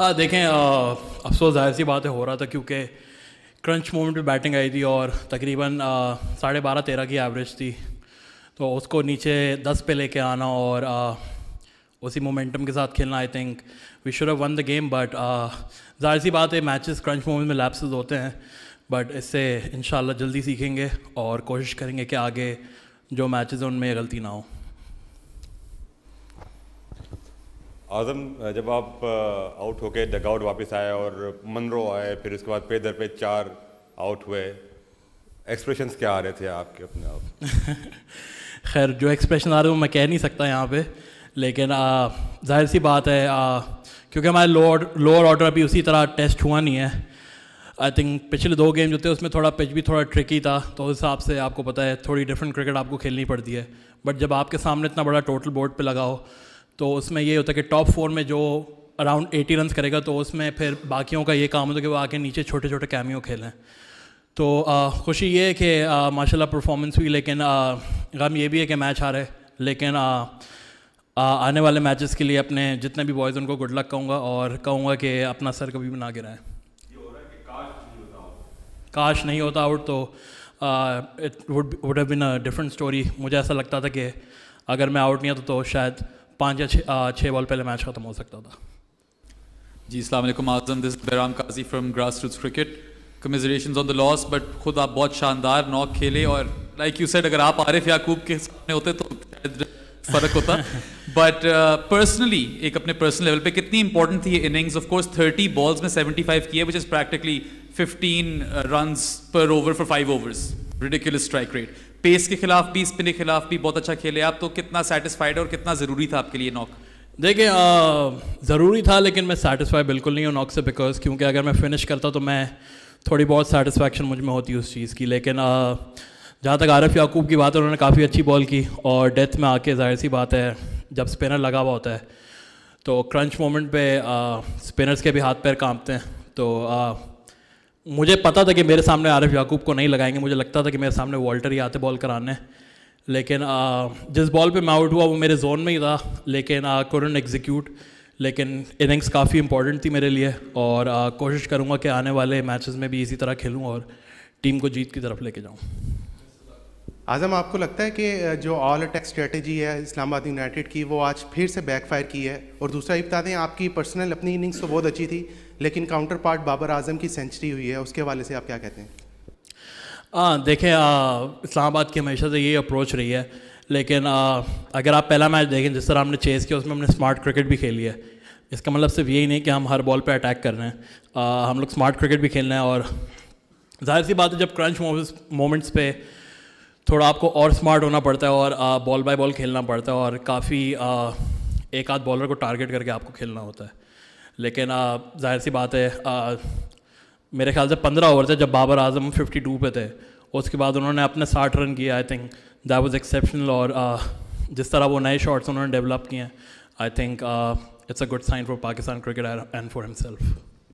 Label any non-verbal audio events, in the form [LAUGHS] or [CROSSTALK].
आ, देखें अफसोस जाहिर सी बात है हो रहा था क्योंकि क्रंच मोमेंट पे बैटिंग आई थी और तकरीबन साढ़े बारह तेरह की एवरेज थी तो उसको नीचे दस पे लेके आना और आ, उसी मोमेंटम के साथ खेलना I think we should have won the game but जाहिर सी बात है मैचेस क्रंच मोमेंट में लैप्सेस होते हैं बट इससे इन जल्दी सीखेंगे और कोशिश करेंगे कि आगे जो मैचेस हैं उनमें गलती ना हो आज़म जब आप आउट होके डगआउट वापस आए और मनरो आए फिर उसके बाद पे दर पे चार आउट हुए एक्सप्रेशंस क्या आ रहे थे आपके अपने आप [LAUGHS] खैर जो एक्सप्रेशन आ रहे हो मैं कह नहीं सकता यहाँ पे लेकिन जाहिर सी बात है आ, क्योंकि हमारे लोअर लोअर ऑर्डर अभी उसी तरह टेस्ट हुआ नहीं है आई थिंक पिछले दो गेम जो थे उसमें थोड़ा पिच भी थोड़ा ट्रिकी था तो उस हिसाब से आपको पता है थोड़ी डिफरेंट क्रिकेट आपको खेलनी पड़ती है बट जब आपके सामने इतना बड़ा टोटल बोर्ड पर लगाओ तो उसमें ये होता है कि टॉप फोर में जो अराउंड एटी रन करेगा तो उसमें फिर बाकियों का ये काम होता है कि वो आके नीचे छोटे छोटे कैमियों खेलें तो आ, खुशी ये है कि माशाल्लाह परफॉर्मेंस हुई लेकिन गम ये भी है कि मैच हारे लेकिन आ, आ, आने वाले मैचेस के लिए अपने जितने भी बॉयज़ उनको गुड लक कहूँगा और कहूँगा कि अपना सर कभी भी ना गिराएं काश नहीं होता आउट तो it would would have been a different story मुझे ऐसा लगता था कि अगर मैं आउट नहीं होता तो शायद पाँच या छः बॉल पहले मैच ख़त्म हो सकता था जी अलैक्म आजम this Bairam Qazi from grass roots cricket commiseration on the loss but खुद आप बहुत शानदार नॉक खेले और लाइक यू सेड अगर आप आरिफ याकूब के सामने होते तो फ़र्क होता बट पर्सनली uh, एक अपने पर्सनल लेवल पे कितनी इंपॉर्टेंट थी ये इनिंग्स ऑफ कोर्स 30 बॉल्स में 75 किए विच इज़ प्रैक्टिकली 15 रन पर over for five overs ridiculous strike rate pace के खिलाफ भी स्पिन के खिलाफ भी बहुत अच्छा खेले आप तो कितना सेटिस्फाइड और कितना ज़रूरी था आपके लिए नॉक देखिए ज़रूरी था लेकिन मैं सेटिस्फाई बिल्कुल नहीं हूँ नॉक से बिकॉज क्योंकि अगर मैं फिनिश करता तो मैं थोड़ी बहुत सेटिस्फैक्शन मुझ में होती उस चीज़ की लेकिन जहाँ तक आरफ याकूब की बात है उन्होंने काफ़ी अच्छी बॉल की और डेथ में आके जाहिर सी बात है जब स्पिनर लगा हुआ होता है तो क्रंच मोमेंट पे आ, स्पिनर्स के भी हाथ पैर कांपते हैं तो मुझे पता था कि मेरे सामने आरिफ याकूब को नहीं लगाएंगे मुझे लगता था कि मेरे सामने वॉल्टर ही आते बॉल कराने लेकिन आ, जिस बॉल पे मैं आउट हुआ वो मेरे जोन में ही था लेकिन कुरन एग्जीक्यूट लेकिन इनिंग्स काफ़ी इंपॉर्टेंट थी मेरे लिए और आ, कोशिश करूँगा कि आने वाले मैचेस में भी इसी तरह खेलूँ और टीम को जीत की तरफ लेके जाऊँ आज़म आपको लगता है कि जो ऑल अटैक स्ट्रेटजी है इस्लामाबाद यूनाइटेड की वो आज फिर से बैकफायर की है और दूसरा ये बता दें आपकी पर्सनल अपनी इनिंग्स तो बहुत अच्छी थी लेकिन काउंटर पार्ट बाबर आजम की सेंचुरी हुई है उसके हवाले से आप क्या कहते हैं हाँ देखें इस्लामाबाद की हमेशा से यही अप्रोच रही है लेकिन आ, अगर आप पहला मैच देखें जिस तरह हमने चेस किया उसमें हमने स्मार्ट क्रिकेट भी खेली है इसका मतलब सिर्फ यही नहीं कि हम हर बॉल पर अटैक कर रहे हैं हम लोग स्मार्ट क्रिकेट भी खेल रहे हैं और जाहिर सी बात है जब क्रंच मोमेंट्स पे थोड़ा आपको और स्मार्ट होना पड़ता है और बॉल बाय बॉल खेलना पड़ता है और काफ़ी एक आध बॉलर को टारगेट करके आपको खेलना होता है लेकिन जाहिर सी बात है आ, मेरे ख्याल से पंद्रह ओवर थे जब बाबर आजम फिफ्टी टू पे थे उसके बाद उन्होंने अपने साठ रन किए I think that was exceptional और आ, जिस तरह वो नए शॉट्स उन्होंने डेवलप किए हैं I think it's a good sign for Pakistan cricket and for himself